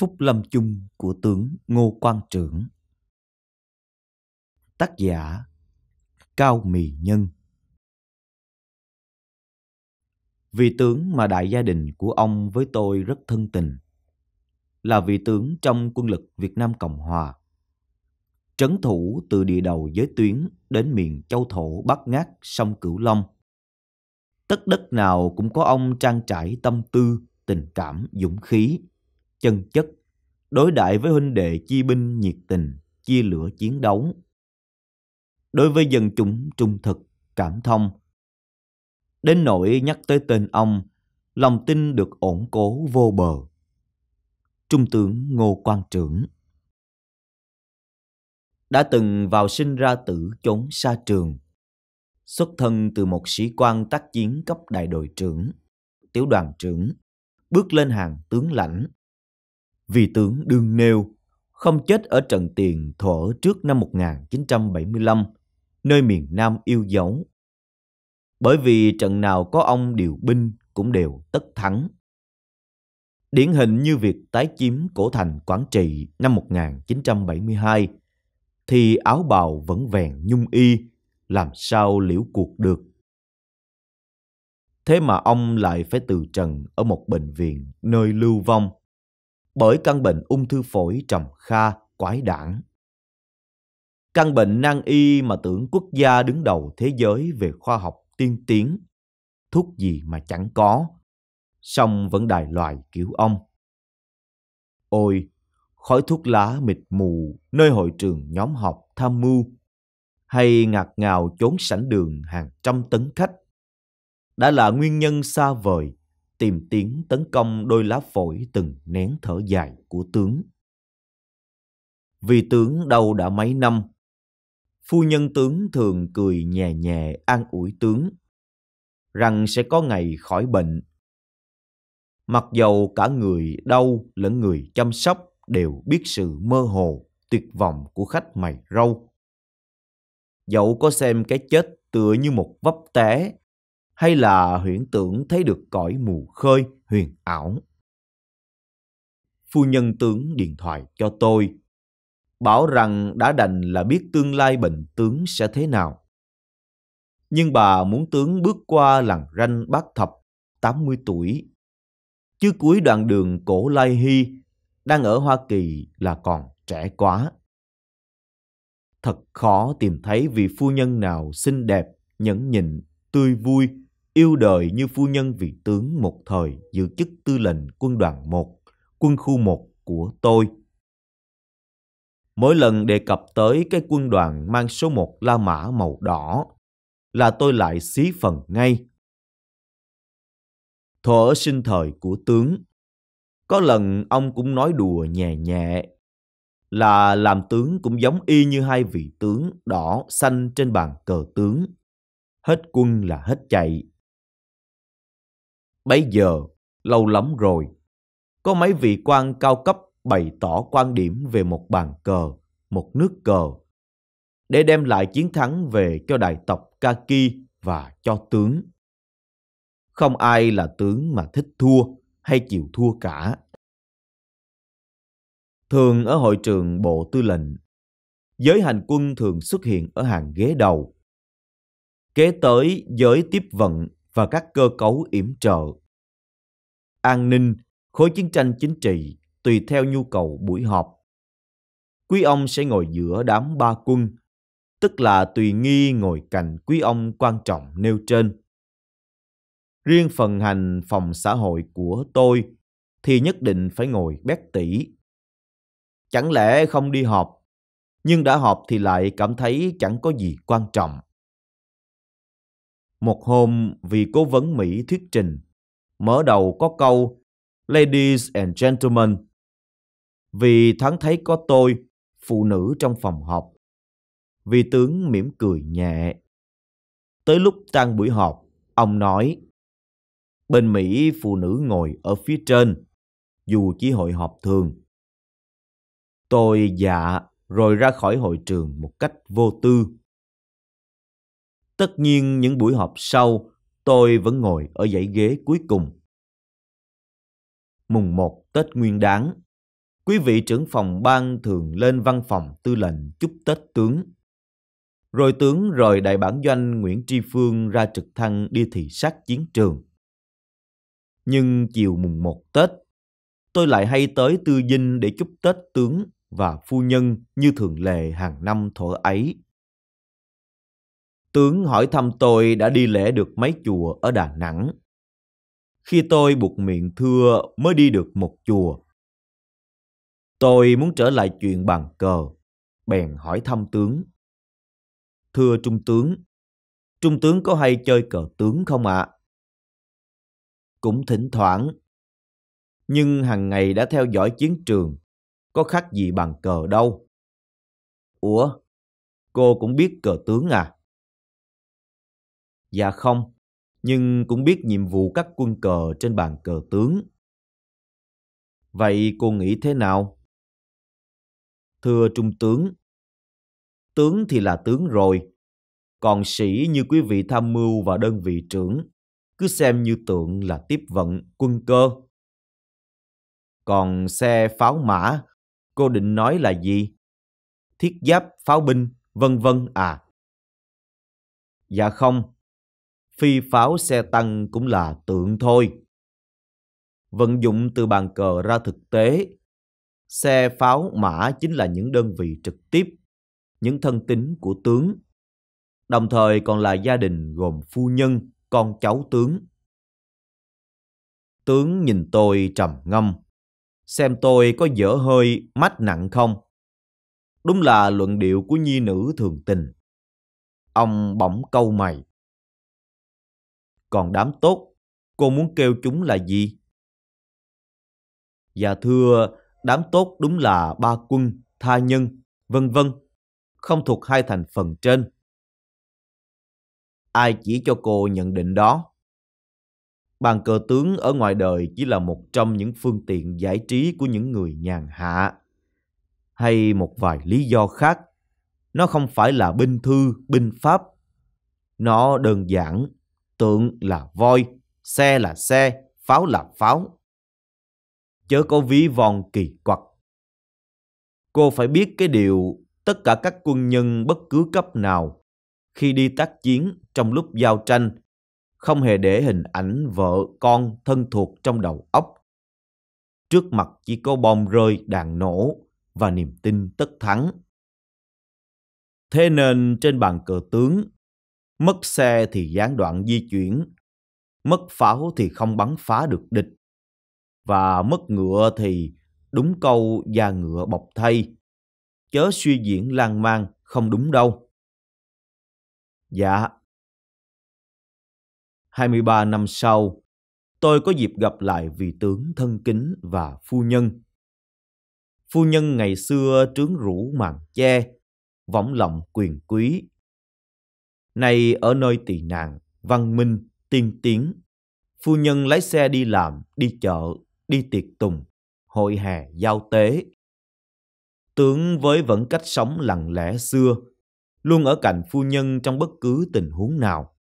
Phúc Lâm Chung của tướng Ngô Quang Trưởng. Tác giả Cao Mì Nhân Vị tướng mà đại gia đình của ông với tôi rất thân tình là vị tướng trong quân lực Việt Nam Cộng Hòa. Trấn thủ từ địa đầu giới tuyến đến miền châu thổ Bắc Ngát, sông Cửu Long. Tất đất nào cũng có ông trang trải tâm tư, tình cảm, dũng khí chân chất, đối đại với huynh đệ chi binh nhiệt tình, chia lửa chiến đấu. Đối với dân chúng trung thực, cảm thông. Đến nỗi nhắc tới tên ông, lòng tin được ổn cố vô bờ. Trung tướng Ngô Quang Trưởng đã từng vào sinh ra tử chốn xa trường. Xuất thân từ một sĩ quan tác chiến cấp đại đội trưởng, tiểu đoàn trưởng, bước lên hàng tướng lãnh vì tướng đương nêu, không chết ở trận tiền thuở trước năm 1975, nơi miền Nam yêu dấu. Bởi vì trận nào có ông điều binh cũng đều tất thắng. Điển hình như việc tái chiếm cổ thành Quảng Trị năm 1972, thì áo bào vẫn vẹn nhung y, làm sao liễu cuộc được. Thế mà ông lại phải từ trần ở một bệnh viện nơi lưu vong bởi căn bệnh ung thư phổi trầm kha quái đản. Căn bệnh nan y mà tưởng quốc gia đứng đầu thế giới về khoa học tiên tiến, thuốc gì mà chẳng có, song vẫn đài loài cứu ông. Ôi, khói thuốc lá mịt mù nơi hội trường nhóm họp tham mưu, hay ngạt ngào chốn sảnh đường hàng trăm tấn khách, đã là nguyên nhân xa vời tìm tiếng tấn công đôi lá phổi từng nén thở dài của tướng. Vì tướng đâu đã mấy năm, phu nhân tướng thường cười nhẹ nhẹ an ủi tướng, rằng sẽ có ngày khỏi bệnh. Mặc dầu cả người đau lẫn người chăm sóc đều biết sự mơ hồ, tuyệt vọng của khách mày râu. Dẫu có xem cái chết tựa như một vấp té hay là huyễn tưởng thấy được cõi mù khơi huyền ảo. Phu nhân tướng điện thoại cho tôi, bảo rằng đã đành là biết tương lai bệnh tướng sẽ thế nào. Nhưng bà muốn tướng bước qua làng ranh bác thập 80 tuổi. Chứ cuối đoạn đường cổ Lai Hy đang ở Hoa Kỳ là còn trẻ quá. Thật khó tìm thấy vị phu nhân nào xinh đẹp, nhẫn nhịn, tươi vui yêu đời như phu nhân vị tướng một thời giữ chức tư lệnh quân đoàn 1, quân khu 1 của tôi. Mỗi lần đề cập tới cái quân đoàn mang số 1 La Mã màu đỏ là tôi lại xí phần ngay. Thuở sinh thời của tướng, có lần ông cũng nói đùa nhẹ nhẹ là làm tướng cũng giống y như hai vị tướng đỏ xanh trên bàn cờ tướng. Hết quân là hết chạy bây giờ, lâu lắm rồi, có mấy vị quan cao cấp bày tỏ quan điểm về một bàn cờ, một nước cờ, để đem lại chiến thắng về cho đại tộc Kaki và cho tướng. Không ai là tướng mà thích thua hay chịu thua cả. Thường ở hội trường bộ tư lệnh, giới hành quân thường xuất hiện ở hàng ghế đầu. Kế tới giới tiếp vận và các cơ cấu yểm trợ. An ninh, khối chiến tranh chính trị tùy theo nhu cầu buổi họp. Quý ông sẽ ngồi giữa đám ba quân, tức là tùy nghi ngồi cạnh quý ông quan trọng nêu trên. Riêng phần hành phòng xã hội của tôi thì nhất định phải ngồi bét tỉ. Chẳng lẽ không đi họp, nhưng đã họp thì lại cảm thấy chẳng có gì quan trọng một hôm, vị cố vấn Mỹ thuyết trình. Mở đầu có câu Ladies and Gentlemen. Vì thoáng thấy có tôi, phụ nữ trong phòng họp. Vị tướng mỉm cười nhẹ. Tới lúc tan buổi họp, ông nói Bên Mỹ phụ nữ ngồi ở phía trên, dù chỉ hội họp thường. Tôi dạ rồi ra khỏi hội trường một cách vô tư. Tất nhiên những buổi họp sau, tôi vẫn ngồi ở dãy ghế cuối cùng. Mùng một Tết Nguyên Đán Quý vị trưởng phòng ban thường lên văn phòng tư lệnh chúc Tết tướng. Rồi tướng rời đại bản doanh Nguyễn Tri Phương ra trực thăng đi thị sát chiến trường. Nhưng chiều mùng một Tết, tôi lại hay tới Tư Dinh để chúc Tết tướng và phu nhân như thường lệ hàng năm thuở ấy. Tướng hỏi thăm tôi đã đi lễ được mấy chùa ở Đà Nẵng. Khi tôi buộc miệng thưa mới đi được một chùa. Tôi muốn trở lại chuyện bàn cờ, bèn hỏi thăm tướng. Thưa Trung tướng, Trung tướng có hay chơi cờ tướng không ạ? À? Cũng thỉnh thoảng, nhưng hàng ngày đã theo dõi chiến trường, có khác gì bàn cờ đâu. Ủa, cô cũng biết cờ tướng à? Dạ không, nhưng cũng biết nhiệm vụ các quân cờ trên bàn cờ tướng. Vậy cô nghĩ thế nào? Thưa Trung tướng, tướng thì là tướng rồi, còn sĩ như quý vị tham mưu và đơn vị trưởng, cứ xem như tượng là tiếp vận quân cơ. Còn xe pháo mã, cô định nói là gì? Thiết giáp pháo binh, vân vân à? Dạ không, phi pháo xe tăng cũng là tượng thôi. Vận dụng từ bàn cờ ra thực tế, xe pháo mã chính là những đơn vị trực tiếp, những thân tín của tướng, đồng thời còn là gia đình gồm phu nhân, con cháu tướng. Tướng nhìn tôi trầm ngâm, xem tôi có dở hơi mắt nặng không. Đúng là luận điệu của nhi nữ thường tình. Ông bỗng câu mày. Còn đám tốt, cô muốn kêu chúng là gì? Dạ thưa, đám tốt đúng là ba quân, tha nhân, vân vân, không thuộc hai thành phần trên. Ai chỉ cho cô nhận định đó? Bàn cờ tướng ở ngoài đời chỉ là một trong những phương tiện giải trí của những người nhàn hạ. Hay một vài lý do khác, nó không phải là binh thư, binh pháp. Nó đơn giản tượng là voi, xe là xe, pháo là pháo. Chớ có ví von kỳ quặc. Cô phải biết cái điều tất cả các quân nhân bất cứ cấp nào khi đi tác chiến trong lúc giao tranh không hề để hình ảnh vợ con thân thuộc trong đầu óc. Trước mặt chỉ có bom rơi, đạn nổ và niềm tin tất thắng. Thế nên trên bàn cờ tướng Mất xe thì gián đoạn di chuyển, mất pháo thì không bắn phá được địch. Và mất ngựa thì đúng câu da ngựa bọc thay. Chớ suy diễn lan man không đúng đâu. Dạ. 23 năm sau, tôi có dịp gặp lại vị tướng thân kính và phu nhân. Phu nhân ngày xưa trướng rũ màn che, võng lòng quyền quý, Nay ở nơi tị nạn, văn minh, tiên tiến. Phu nhân lái xe đi làm, đi chợ, đi tiệc tùng, hội hè, giao tế. Tướng với vẫn cách sống lặng lẽ xưa, luôn ở cạnh phu nhân trong bất cứ tình huống nào.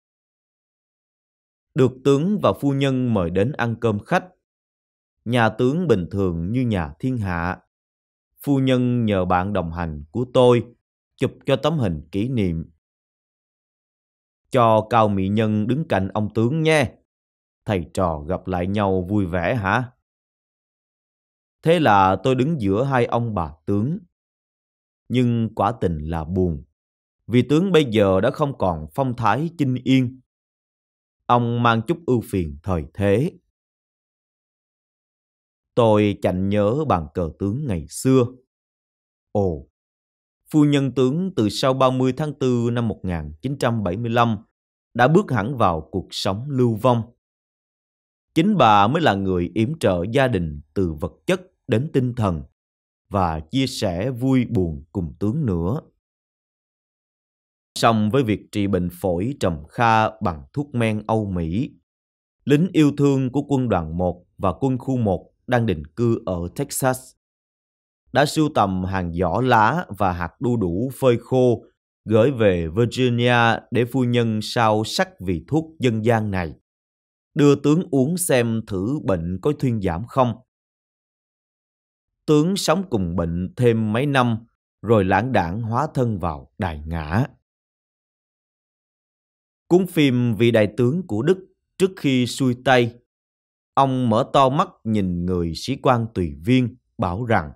Được tướng và phu nhân mời đến ăn cơm khách. Nhà tướng bình thường như nhà thiên hạ. Phu nhân nhờ bạn đồng hành của tôi chụp cho tấm hình kỷ niệm cho Cao Mỹ Nhân đứng cạnh ông tướng nhé. Thầy trò gặp lại nhau vui vẻ hả? Thế là tôi đứng giữa hai ông bà tướng. Nhưng quả tình là buồn, vì tướng bây giờ đã không còn phong thái chinh yên. Ông mang chút ưu phiền thời thế. Tôi chạnh nhớ bàn cờ tướng ngày xưa. Ồ, phu nhân tướng từ sau 30 tháng 4 năm 1975 đã bước hẳn vào cuộc sống lưu vong. Chính bà mới là người yểm trợ gia đình từ vật chất đến tinh thần và chia sẻ vui buồn cùng tướng nữa. Song với việc trị bệnh phổi trầm kha bằng thuốc men Âu Mỹ, lính yêu thương của quân đoàn 1 và quân khu 1 đang định cư ở Texas đã sưu tầm hàng giỏ lá và hạt đu đủ phơi khô gửi về Virginia để phu nhân sao sắc vị thuốc dân gian này. Đưa tướng uống xem thử bệnh có thuyên giảm không. Tướng sống cùng bệnh thêm mấy năm rồi lãng đảng hóa thân vào đại ngã. Cúng phim vị đại tướng của Đức trước khi xuôi tay, ông mở to mắt nhìn người sĩ quan tùy viên bảo rằng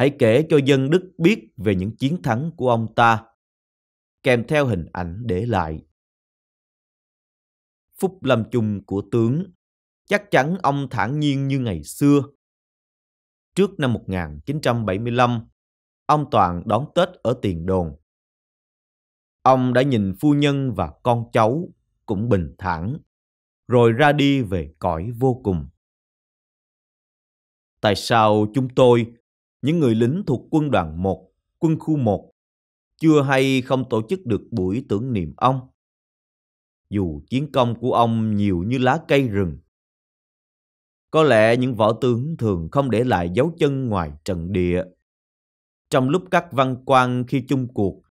hãy kể cho dân Đức biết về những chiến thắng của ông ta, kèm theo hình ảnh để lại. Phúc lâm chung của tướng, chắc chắn ông thản nhiên như ngày xưa. Trước năm 1975, ông Toàn đón Tết ở Tiền Đồn. Ông đã nhìn phu nhân và con cháu cũng bình thản, rồi ra đi về cõi vô cùng. Tại sao chúng tôi những người lính thuộc quân đoàn 1, quân khu 1, chưa hay không tổ chức được buổi tưởng niệm ông. Dù chiến công của ông nhiều như lá cây rừng. Có lẽ những võ tướng thường không để lại dấu chân ngoài trận địa. Trong lúc các văn quan khi chung cuộc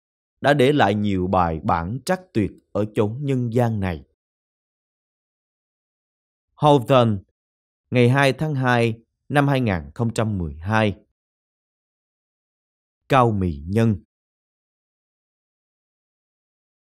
đã để lại nhiều bài bản trắc tuyệt ở chốn nhân gian này. Houghton ngày 2 tháng 2 năm 2012 Cao mì Nhân